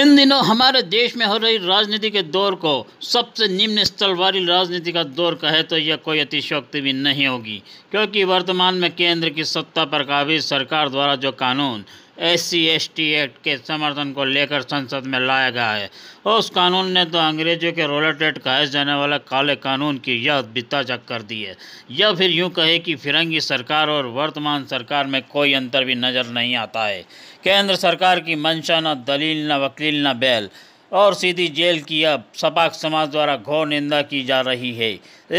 इन दिनों हमारे देश में हो रही राजनीति के दौर को सबसे निम्न स्तर वाली राजनीति का दौर कहे तो यह कोई अतिशोक्ति भी नहीं होगी क्योंकि वर्तमान में केंद्र की सत्ता पर काबिज सरकार द्वारा जो कानून एस सी एक्ट के समर्थन को लेकर संसद में लाया गया है उस कानून ने तो अंग्रेजों के रोलर टेट कहे जाने वाला काले कानून की याद भी ताजा कर दी है या फिर यूँ कहे कि फिरंगी सरकार और वर्तमान सरकार में कोई अंतर भी नज़र नहीं आता है केंद्र सरकार की मंशा न दलील न वकील न बैल और सीधी जेल की अब सपाक समाज द्वारा घोर निंदा की जा रही है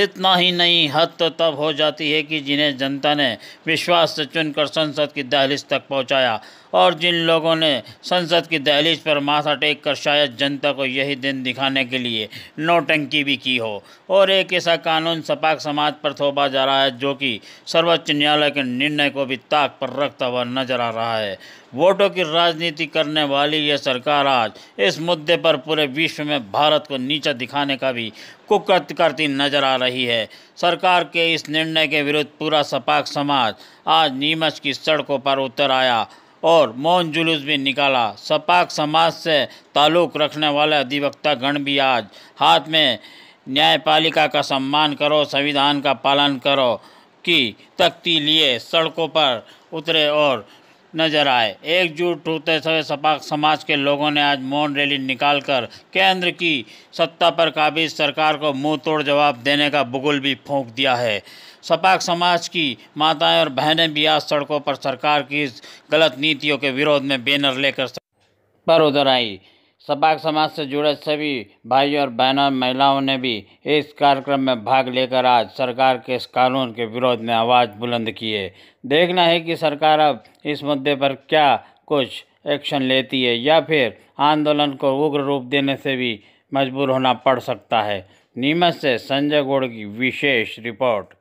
इतना ही नहीं हद तो तब हो जाती है कि जिन्हें जनता ने विश्वास से चुनकर संसद की दहलीज तक पहुंचाया और जिन लोगों ने संसद की दहलीज पर माथा टेक कर शायद जनता को यही दिन दिखाने के लिए नोटंकी भी की हो और एक ऐसा कानून सपाक समाज पर थोपा जा रहा है जो कि सर्वोच्च न्यायालय के निर्णय को भी ताक पर रखता हुआ नजर आ रहा है वोटों की राजनीति करने वाली यह सरकार आज इस मुद्दे पर पूरे विश्व में भारत को नीचा दिखाने का भी कुकृत करती नजर आ रही है सरकार के इस निर्णय के विरुद्ध पूरा सपाक समाज आज नीमच की सड़कों पर उतर आया और मौन जुलूस भी निकाला सपाक समाज से ताल्लुक़ रखने वाले अधिवक्ता गण भी आज हाथ में न्यायपालिका का सम्मान करो संविधान का पालन करो की तख्ती लिए सड़कों पर उतरे और नजर आए एकजुट होते समय सपा समाज के लोगों ने आज मौन रैली निकालकर केंद्र की सत्ता पर काबिज सरकार को मुंह तोड़ जवाब देने का बुगुल भी फूंक दिया है सपाक समाज की माताएं और बहनें भी आज सड़कों पर सरकार की गलत नीतियों के विरोध में बैनर लेकर पर उधर आई सपाक समाज से जुड़े सभी भाइयों और बहनों महिलाओं ने भी इस कार्यक्रम में भाग लेकर आज सरकार के इस कानून के विरोध में आवाज़ बुलंद की है देखना है कि सरकार अब इस मुद्दे पर क्या कुछ एक्शन लेती है या फिर आंदोलन को उग्र रूप देने से भी मजबूर होना पड़ सकता है नीमच से संजय गोड़ की विशेष रिपोर्ट